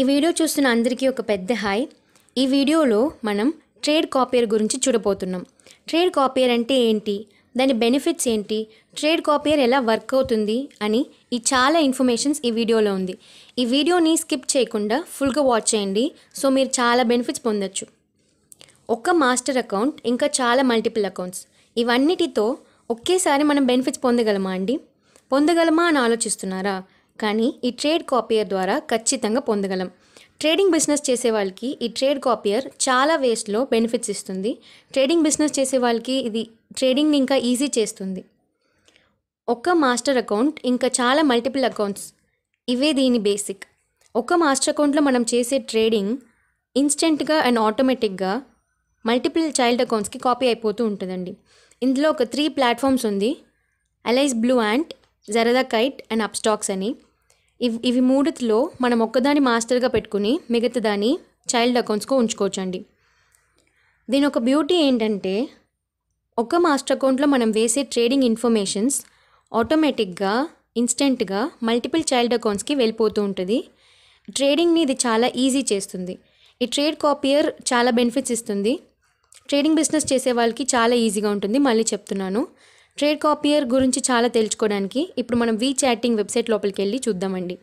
ఈ వీడియో చూస్తున్న అందరికీ ఒక పెద్ద హాయ్ ఈ వీడియోలో మనం ట్రేడ్ కాపీయర్ గురించి చూడబోతున్నాం ట్రేడ్ కాపీయర్ అంటే ఏంటి దాని బెనిఫిట్స్ ఏంటి ట్రేడ్ కాపీయర్ ఎలా వర్క్ అవుతుంది అని ఈ చాలా ఇన్ఫర్మేషన్స్ ఈ వీడియోలో ఉంది ఈ వీడియోని స్కిప్ చేయకుండా ఫుల్గా వాచ్ చేయండి సో మీరు చాలా బెనిఫిట్స్ పొందొచ్చు ఒక మాస్టర్ అకౌంట్ ఇంకా చాలా మల్టిపుల్ అకౌంట్స్ ఇవన్నిటితో ఒకేసారి మనం బెనిఫిట్స్ పొందగలమా అండి పొందగలమా అని ఆలోచిస్తున్నారా కానీ ఈ ట్రేడ్ కాపియర్ ద్వారా ఖచ్చితంగా పొందగలం ట్రేడింగ్ బిజినెస్ చేసే వాళ్ళకి ఈ ట్రేడ్ కాపియర్ చాలా వేస్ట్లో బెనిఫిట్స్ ఇస్తుంది ట్రేడింగ్ బిజినెస్ చేసే వాళ్ళకి ఇది ట్రేడింగ్ ఇంకా ఈజీ చేస్తుంది ఒక మాస్టర్ అకౌంట్ ఇంకా చాలా మల్టిపుల్ అకౌంట్స్ ఇవే దీని బేసిక్ ఒక్క మాస్టర్ అకౌంట్లో మనం చేసే ట్రేడింగ్ ఇన్స్టెంట్గా అండ్ ఆటోమేటిక్గా మల్టిపుల్ చైల్డ్ అకౌంట్స్కి కాపీ అయిపోతూ ఉంటుందండి ఇందులో ఒక త్రీ ప్లాట్ఫామ్స్ ఉంది Alice Blue Ant Zerodha Kite and Upstox అని ఇవి ఇవి మూడితిలో మనం ఒక్కదాని మాస్టర్గా పెట్టుకుని మిగతా దాన్ని చైల్డ్ అకౌంట్స్గా ఉంచుకోవచ్చండి దీని ఒక బ్యూటీ ఏంటంటే ఒక మాస్టర్ అకౌంట్లో మనం వేసే ట్రేడింగ్ ఇన్ఫర్మేషన్స్ ఆటోమేటిక్గా ఇన్స్టెంట్గా మల్టిపుల్ చైల్డ్ అకౌంట్స్కి వెళ్ళిపోతూ ఉంటుంది ట్రేడింగ్ని ఇది చాలా ఈజీ చేస్తుంది ఈ ట్రేడ్ కాపియర్ చాలా బెనిఫిట్స్ ఇస్తుంది ట్రేడింగ్ బిజినెస్ చేసే వాళ్ళకి చాలా ఈజీగా ఉంటుంది మళ్ళీ చెప్తున్నాను ట్రేడ్ కాపియర్ గురించి చాలా తెలుసుకోవడానికి ఇప్పుడు మనం వీ చాటింగ్ వెబ్సైట్ లోపలికి వెళ్ళి చూద్దామండి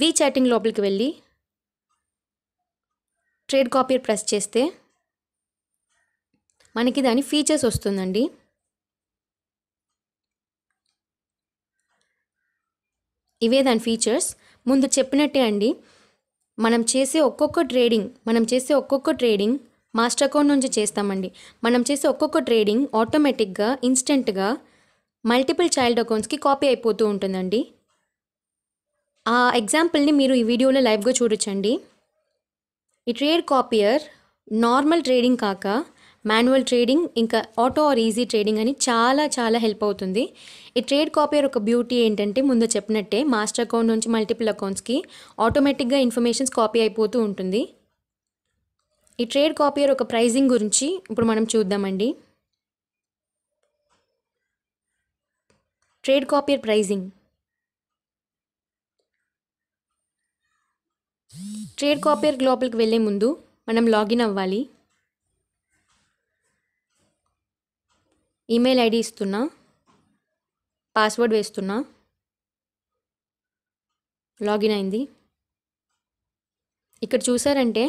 వీ చాటింగ్ లోపలికి వెళ్ళి ట్రేడ్ కాపియర్ ప్రెస్ చేస్తే మనకి దాని ఫీచర్స్ వస్తుందండి ఇవే దాని ఫీచర్స్ ముందు చెప్పినట్టే అండి మనం చేసే ఒక్కొక్క ట్రేడింగ్ మనం చేసే ఒక్కొక్క ట్రేడింగ్ మాస్టర్ అకౌంట్ నుంచి చేస్తామండి మనం చేసే ఒక్కొక్క ట్రేడింగ్ ఆటోమేటిక్గా ఇన్స్టెంట్గా మల్టిపుల్ చైల్డ్ అకౌంట్స్కి కాపీ అయిపోతూ ఉంటుందండి ఆ ఎగ్జాంపుల్ని మీరు ఈ వీడియోలో లైవ్గా చూడొచ్చండి ఈ ట్రేడ్ కాపియర్ నార్మల్ ట్రేడింగ్ కాక మాన్యువల్ ట్రేడింగ్ ఇంకా ఆటో ఆర్ ఈజీ ట్రేడింగ్ అని చాలా చాలా హెల్ప్ అవుతుంది ఈ ట్రేడ్ కాపియర్ ఒక బ్యూటీ ఏంటంటే ముందు చెప్పినట్టే మాస్టర్ అకౌంట్ నుంచి మల్టిపుల్ అకౌంట్స్కి ఆటోమేటిక్గా ఇన్ఫర్మేషన్స్ కాపీ అయిపోతూ ఉంటుంది ఈ ట్రేడ్ కాపీయర్ ఒక ప్రైజింగ్ గురించి ఇప్పుడు మనం చూద్దామండి trade copier pricing trade copier గ్లోబల్కి వెళ్ళే ముందు మనం లాగిన్ అవ్వాలి ఈమెయిల్ ఐడి ఇస్తున్నా పాస్వర్డ్ వేస్తున్నా లాగిన్ అయింది ఇక్కడ చూసారంటే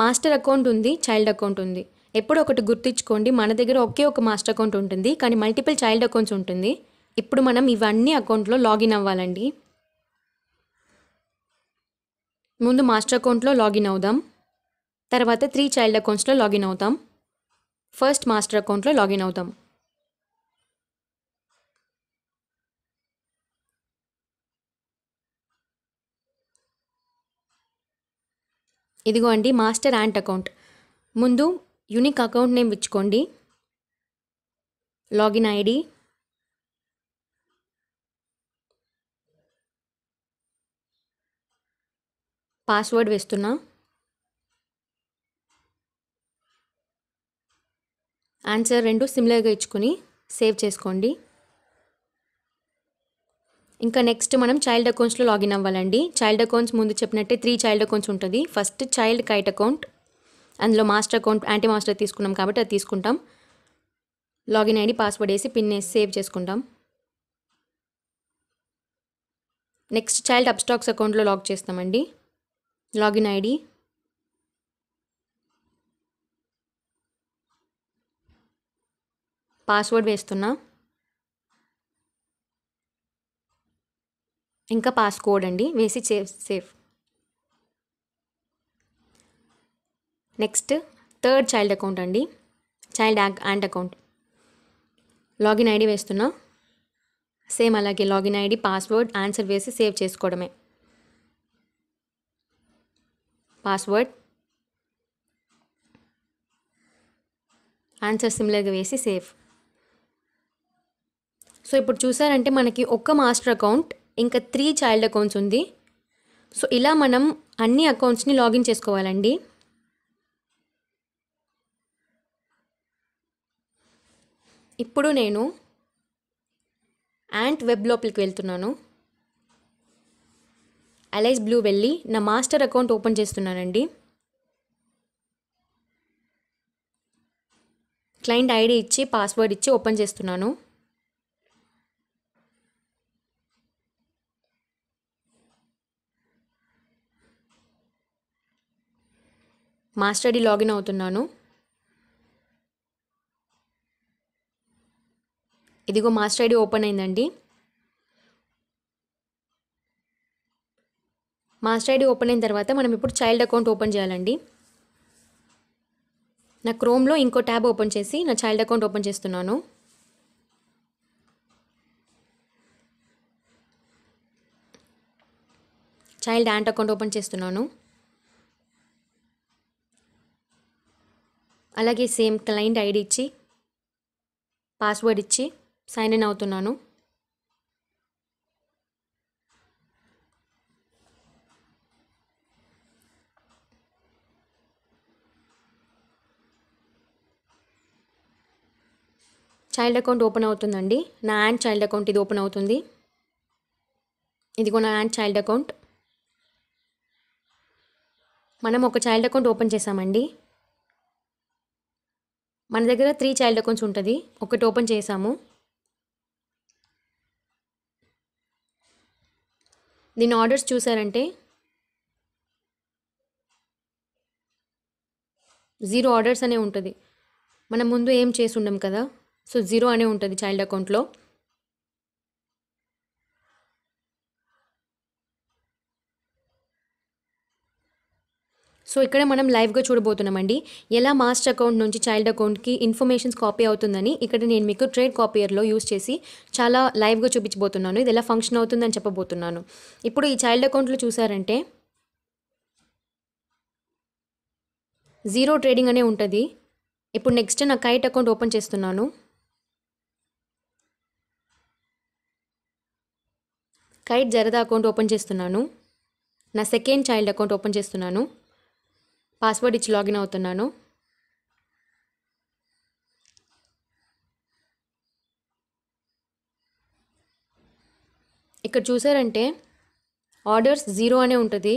మాస్టర్ అకౌంట్ ఉంది చైల్డ్ అకౌంట్ ఉంది ఎప్పుడు ఒకటి గుర్తించుకోండి మన దగ్గర ఒకే ఒక మాస్టర్ అకౌంట్ ఉంటుంది కానీ మల్టిపుల్ చైల్డ్ అకౌంట్స్ ఉంటుంది ఇప్పుడు మనం ఇవన్నీ అకౌంట్లో లాగిన్ అవ్వాలండి ముందు మాస్టర్ అకౌంట్లో లాగిన్ అవుదాం తర్వాత త్రీ చైల్డ్ అకౌంట్స్లో లాగిన్ అవుతాం ఫస్ట్ మాస్టర్ అకౌంట్లో లాగిన్ అవుతాం ఇదిగో అండి మాస్టర్ యాంట్ అకౌంట్ ముందు యూనిక్ అకౌంట్ నేమ్ ఇచ్చుకోండి లాగిన్ ఐడి పాస్వర్డ్ వేస్తున్నా ఆన్సర్ రెండు సిమిలర్గా ఇచ్చుకొని సేవ్ చేసుకోండి ఇంకా నెక్స్ట్ మనం చైల్డ్ అకౌంట్స్లో లాగిన్ అవ్వాలండి చైల్డ్ అకౌంట్స్ ముందు చెప్పినట్టే త్రీ చైల్డ్ అకౌంట్స్ ఉంటుంది ఫస్ట్ చైల్డ్ కైట్ అకౌంట్ అందులో మాస్టర్ అకౌంట్ యాంటీ మాస్టర్ తీసుకున్నాం కాబట్టి అది తీసుకుంటాం లాగిన్ ఐడి పాస్వర్డ్ వేసి పిన్ వేసి సేవ్ చేసుకుంటాం నెక్స్ట్ చైల్డ్ అబ్స్టాక్స్ అకౌంట్లో లాగ్ చేస్తామండి లాగిన్ ఐడి పాస్వర్డ్ వేస్తున్నా ఇంకా పాస్కోడ్ అండి వేసి save save next third child account అండి child and account login ID వేస్తున్నా సేమ్ అలాగే లాగిన్ ఐడి పాస్వర్డ్ ఆన్సర్ వేసి సేవ్ చేసుకోవడమే పాస్వర్డ్ ఆన్సర్ సిమిలర్గా వేసి సేఫ్ సో ఇప్పుడు చూసారంటే మనకి ఒక్క మాస్టర్ అకౌంట్ ఇంకా త్రీ చైల్డ్ అకౌంట్స్ ఉంది సో ఇలా మనం అన్ని అకౌంట్స్ని లాగిన్ చేసుకోవాలండి ఇప్పుడు నేను యాంట్ వెబ్ లోపలికి వెళ్తున్నాను అలైస్ బ్లూ వెళ్ళి నా మాస్టర్ అకౌంట్ ఓపెన్ చేస్తున్నానండి క్లయింట్ ఐడి ఇచ్చి పాస్వర్డ్ ఇచ్చి ఓపెన్ చేస్తున్నాను మాస్టర్ ఐడి లాగిన్ అవుతున్నాను ఇదిగో మాస్టర్ ఐడి ఓపెన్ అయిందండి మాస్టర్ ఐడి ఓపెన్ అయిన తర్వాత మనం ఇప్పుడు చైల్డ్ అకౌంట్ ఓపెన్ చేయాలండి నా క్రోమ్లో ఇంకో ట్యాబ్ ఓపెన్ చేసి నా చైల్డ్ అకౌంట్ ఓపెన్ చేస్తున్నాను చైల్డ్ యాంట్ అకౌంట్ ఓపెన్ చేస్తున్నాను అలాగే సేమ్ క్లయింట్ ఐడి ఇచ్చి పాస్వర్డ్ ఇచ్చి సైన్ ఇన్ అవుతున్నాను చైల్డ్ అకౌంట్ ఓపెన్ అవుతుందండి నా యాండ్ చైల్డ్ అకౌంట్ ఇది ఓపెన్ అవుతుంది ఇదిగో నా యాండ్ చైల్డ్ అకౌంట్ మనం ఒక చైల్డ్ అకౌంట్ ఓపెన్ చేసామండి మన దగ్గర త్రీ చైల్డ్ అకౌంట్స్ ఉంటుంది ఒకటి ఓపెన్ చేసాము దీని ఆర్డర్స్ చూసారంటే జీరో ఆర్డర్స్ అనే ఉంటుంది మనం ముందు ఏం చేసి ఉండం కదా సో జీరో అనే ఉంటుంది చైల్డ్ అకౌంట్లో సో ఇక్కడ మనం లైవ్గా చూడబోతున్నామండి ఎలా మాస్టర్ అకౌంట్ నుంచి చైల్డ్ అకౌంట్కి ఇన్ఫర్మేషన్స్ కాపీ అవుతుందని ఇక్కడ నేను మీకు ట్రేడ్ కాపీయర్లో యూస్ చేసి చాలా లైవ్గా చూపించబోతున్నాను ఇది ఎలా ఫంక్షన్ అవుతుందని చెప్పబోతున్నాను ఇప్పుడు ఈ చైల్డ్ అకౌంట్లో చూసారంటే జీరో ట్రేడింగ్ అనే ఉంటుంది ఇప్పుడు నెక్స్ట్ నా కైట్ అకౌంట్ ఓపెన్ చేస్తున్నాను కైట్ జరదా అకౌంట్ ఓపెన్ చేస్తున్నాను నా సెకండ్ చైల్డ్ అకౌంట్ ఓపెన్ చేస్తున్నాను పాస్వర్డ్ ఇచ్చి లాగిన్ అవుతున్నాను ఇక్కడ చూసారంటే ఆర్డర్స్ జీరో అనే ఉంటుంది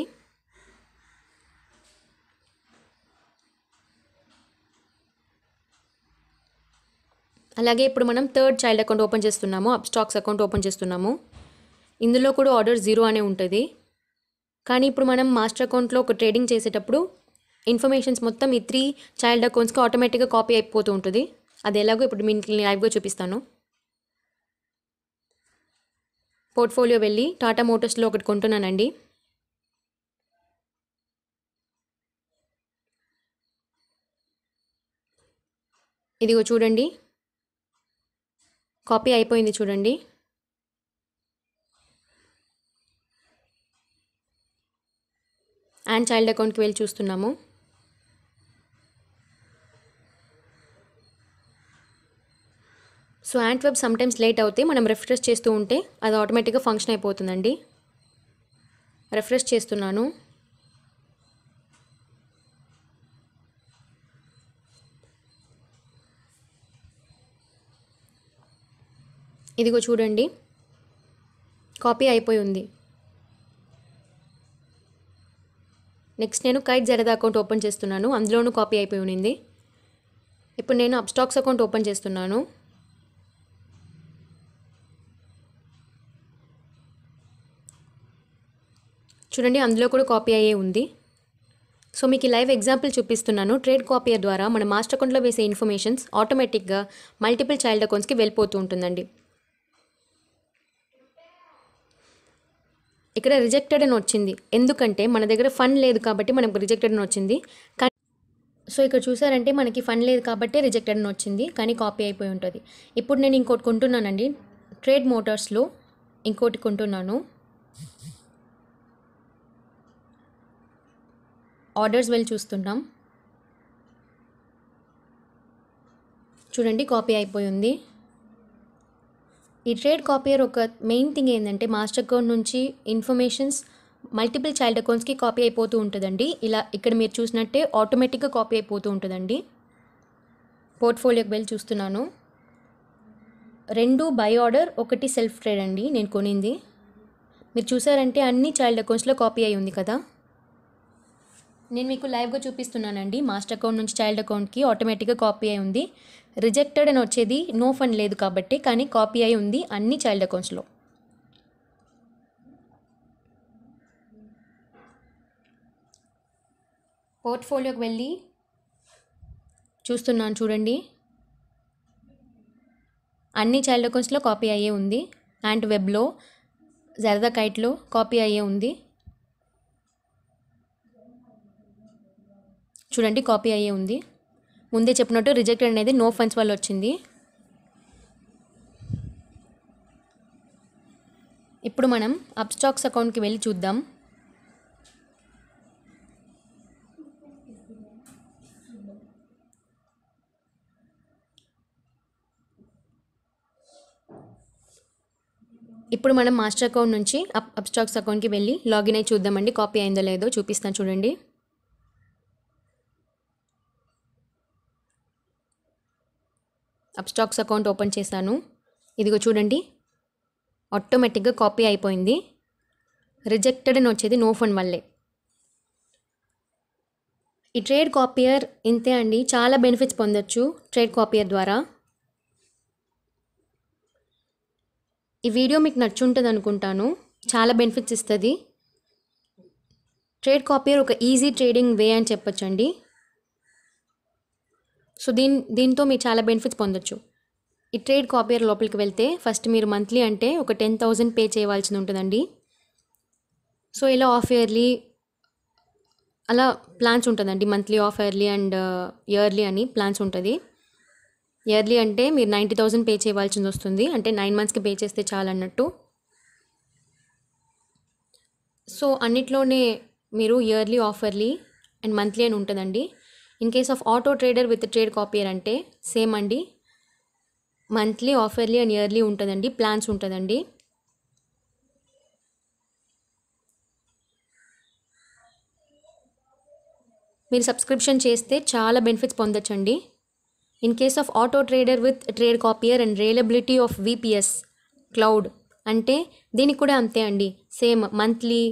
అలాగే ఇప్పుడు మనం థర్డ్ చైల్డ్ అకౌంట్ ఓపెన్ చేస్తున్నాము అప్ స్టాక్స్ అకౌంట్ ఓపెన్ చేస్తున్నాము ఇందులో కూడా ఆర్డర్ జీరో అనే ఉంటుంది కానీ ఇప్పుడు మనం మాస్టర్ అకౌంట్లో ఒక ట్రేడింగ్ చేసేటప్పుడు ఇన్ఫర్మేషన్స్ మొత్తం ఈ త్రీ చైల్డ్ అకౌంట్స్కి ఆటోమేటిక్గా కాపీ అయిపోతూ ఉంటుంది అది ఎలాగో ఇప్పుడు మీకు లైవ్గా చూపిస్తాను పోర్ట్ఫోలియో వెళ్ళి టాటా మోటార్స్లో ఒకటి కొంటున్నానండి ఇదిగో చూడండి కాపీ అయిపోయింది చూడండి అండ్ చైల్డ్ అకౌంట్కి వెళ్ళి చూస్తున్నాము so Ant web sometimes late అవుతే మనం రిఫ్రెష్ చేస్తూ ఉంటే అది ఆటోమేటిక్గా ఫంక్షన్ అయిపోతుందండి రిఫ్రెష్ చేస్తున్నాను ఇదిగో చూడండి కాపీ అయిపోయి ఉంది నెక్స్ట్ నేను కైట్ జరదా అకౌంట్ ఓపెన్ చేస్తున్నాను అందులోనూ కాపీ అయిపోయి ఉంది ఇప్పుడు నేను అబ్స్టాక్స్ అకౌంట్ ఓపెన్ చేస్తున్నాను చూడండి అందులో కూడా కాపీ అయ్యే ఉంది సో మీకు లైవ్ ఎగ్జాంపుల్ చూపిస్తున్నాను ట్రేడ్ కాపీ ద్వారా మన మాస్టర్ అకౌంట్లో వేసే ఇన్ఫర్మేషన్స్ ఆటోమేటిక్గా మల్టిపుల్ చైల్డ్ అకౌంట్స్కి వెళ్ళిపోతూ ఉంటుందండి ఇక్కడ రిజెక్టెడ్ అని వచ్చింది ఎందుకంటే మన దగ్గర ఫండ్ లేదు కాబట్టి మనకు రిజెక్టెడ్ అని వచ్చింది సో ఇక్కడ చూసారంటే మనకి ఫండ్ లేదు కాబట్టి రిజెక్టెడ్ అని వచ్చింది కానీ కాపీ అయిపోయి ఉంటుంది ఇప్పుడు నేను ఇంకోటి కొంటున్నానండి ట్రేడ్ మోటార్స్లో ఇంకోటి కొంటున్నాను ఆర్డర్స్ వెళ్ళి చూస్తున్నాం చూడండి కాపీ అయిపోయి ఉంది ఈ ట్రేడ్ కాపీయర్ ఒక మెయిన్ థింగ్ ఏంటంటే మాస్టర్ అకౌంట్ నుంచి ఇన్ఫర్మేషన్స్ మల్టిపుల్ చైల్డ్ అకౌంట్స్కి కాపీ అయిపోతూ ఉంటుందండి ఇలా ఇక్కడ మీరు చూసినట్టే ఆటోమేటిక్గా కాపీ అయిపోతూ ఉంటుందండి పోర్ట్ఫోలియోకి వెళ్ళి చూస్తున్నాను రెండు బై ఆర్డర్ ఒకటి సెల్ఫ్ ట్రేడ్ అండి నేను కొనింది మీరు చూసారంటే అన్ని చైల్డ్ అకౌంట్స్లో కాపీ అయి ఉంది కదా నేను మీకు లైవ్గా చూపిస్తున్నానండి మాస్టర్ అకౌంట్ నుంచి చైల్డ్ అకౌంట్కి ఆటోమేటిక్గా కాపీ అయి ఉంది రిజెక్టెడ్ అని వచ్చేది నో ఫండ్ లేదు కాబట్టి కానీ కాపీ అయి ఉంది అన్ని చైల్డ్ అకౌంట్స్లో పోర్ట్ఫోలియోకి వెళ్ళి చూస్తున్నాను చూడండి అన్ని చైల్డ్ అకౌంట్స్లో కాపీ అయ్యే ఉంది అండ్ వెబ్లో జరదా కైట్లో కాపీ అయ్యే ఉంది చూడండి కాపీ అయ్యే ఉంది ముందే చెప్పినట్టు రిజెక్టెడ్ అనేది నో ఫండ్స్ వల్ల వచ్చింది ఇప్పుడు మనం అబ్స్టాక్స్ అకౌంట్కి వెళ్ళి చూద్దాం ఇప్పుడు మనం మాస్టర్ అకౌంట్ నుంచి అప్ అబ్స్టాక్స్ అకౌంట్కి వెళ్ళి లాగిన్ అయి చూద్దామండి కాపీ అయిందో లేదో చూపిస్తాను చూడండి అబ్స్టాక్స్ అకౌంట్ ఓపెన్ చేశాను ఇదిగో చూడండి ఆటోమేటిక్గా కాపీ అయిపోయింది రిజెక్టెడ్ అని వచ్చేది నో ఫండ్ వల్లే ఈ ట్రేడ్ కాపియర్ ఇంతే అండి చాలా బెనిఫిట్స్ పొందొచ్చు ట్రేడ్ కాపియర్ ద్వారా ఈ వీడియో మీకు నచ్చుంటుంది అనుకుంటాను చాలా బెనిఫిట్స్ ఇస్తుంది ట్రేడ్ కాపీయర్ ఒక ఈజీ ట్రేడింగ్ వే అని చెప్పొచ్చండి సో దీని దీంతో మీరు చాలా బెనిఫిట్స్ పొందొచ్చు ఈ ట్రేడ్ కాపీయర్ లోపలికి వెళ్తే ఫస్ట్ మీరు మంత్లీ అంటే ఒక టెన్ థౌజండ్ పే చేయవలసింది ఉంటుందండి సో ఇలా ఆఫ్ ఇయర్లీ అలా ప్లాన్స్ ఉంటుందండి monthly half yearly and yearly అని ప్లాన్స్ ఉంటుంది ఇయర్లీ అంటే మీరు నైంటీ థౌజండ్ పే చేయవలసింది వస్తుంది అంటే నైన్ మంత్స్కి పే చేస్తే చాలు అన్నట్టు సో అన్నిట్లోనే మీరు ఇయర్లీ ఆఫర్లీ అండ్ మంత్లీ అని ఉంటుందండి in case of auto trader with trade copier అంటే సేమ్ అండి మంత్లీ ఆఫర్లీ అండ్ ఇయర్లీ ఉంటుందండి ప్లాన్స్ ఉంటుందండి మీరు సబ్స్క్రిప్షన్ చేస్తే చాలా బెనిఫిట్స్ పొందొచ్చండి in case of auto trader with trade copier and reliability of VPS cloud అంటే దీనికి కూడా అంతే అండి సేమ్ మంత్లీ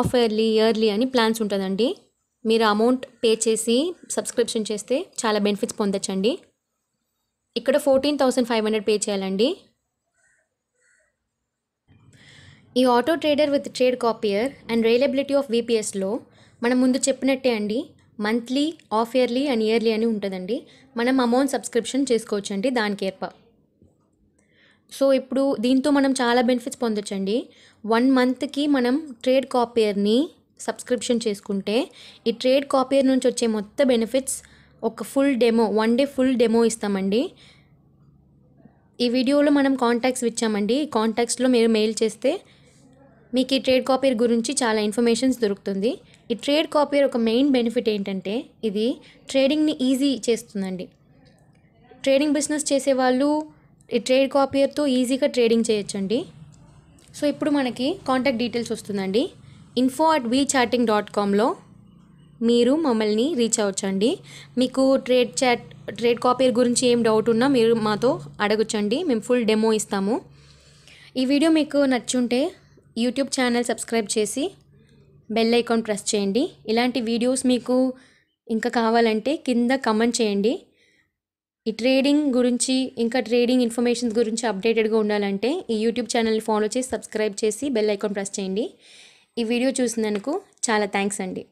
ఆఫర్లీ ఇయర్లీ అని ప్లాన్స్ ఉంటుందండి మీరు అమౌంట్ పే చేసి సబ్స్క్రిప్షన్ చేస్తే చాలా బెనిఫిట్స్ పొందొచ్చండి ఇక్కడ fourteen thousand five hundred pay చేయాలండి ఈ auto trader with trade copier and reliability of విపిఎస్లో మనం ముందు చెప్పినట్టే అండి monthly half yearly and yearly అని ఉంటుందండి మనం అమౌంట్ సబ్స్క్రిప్షన్ చేసుకోవచ్చండి దానికి ఏర్ప సో ఇప్పుడు దీంతో మనం చాలా బెనిఫిట్స్ పొందొచ్చండి వన్ మంత్కి మనం ట్రేడ్ కాపియర్ని సబ్స్క్రిప్షన్ చేసుకుంటే ఈ ట్రేడ్ కాపీర్ నుంచి వచ్చే మొత్తం బెనిఫిట్స్ ఒక full demo one day full demo ఇస్తామండి ఈ వీడియోలో మనం కాంటాక్ట్స్ ఇచ్చామండి ఈ కాంటాక్ట్స్లో మీరు మెయిల్ చేస్తే మీకు ఈ ట్రేడ్ కాపీర్ గురించి చాలా ఇన్ఫర్మేషన్స్ దొరుకుతుంది ఈ ట్రేడ్ కాపీర్ ఒక మెయిన్ బెనిఫిట్ ఏంటంటే ఇది ట్రేడింగ్ని ఈజీ చేస్తుందండి ట్రేడింగ్ బిజినెస్ చేసేవాళ్ళు ఈ ట్రేడ్ కాపీర్తో ఈజీగా ట్రేడింగ్ చేయొచ్చండి సో ఇప్పుడు మనకి కాంటాక్ట్ డీటెయిల్స్ వస్తుందండి info at we chatting dot కామ్లో మీరు మమ్మల్ని రీచ్ అవ్వచ్చండి మీకు ట్రేడ్ చాట్ ట్రేడ్ కాపీ గురించి ఏం డౌట్ ఉన్నా మీరు మాతో అడగొచ్చండి మేము ఫుల్ డెమో ఇస్తాము ఈ వీడియో మీకు నచ్చుంటే యూట్యూబ్ ఛానల్ సబ్స్క్రైబ్ చేసి బెల్ ఐకాన్ ప్రెస్ చేయండి ఇలాంటి వీడియోస్ మీకు ఇంకా కావాలంటే కింద కమెంట్ చేయండి ఈ ట్రేడింగ్ గురించి ఇంకా ట్రేడింగ్ ఇన్ఫర్మేషన్స్ గురించి అప్డేటెడ్గా ఉండాలంటే ఈ యూట్యూబ్ ఛానల్ని ఫాలో చేసి సబ్స్క్రైబ్ చేసి బెల్ ఐకాన్ ప్రెస్ చేయండి ఈ వీడియో చూసినందుకు చాలా థ్యాంక్స్ అండి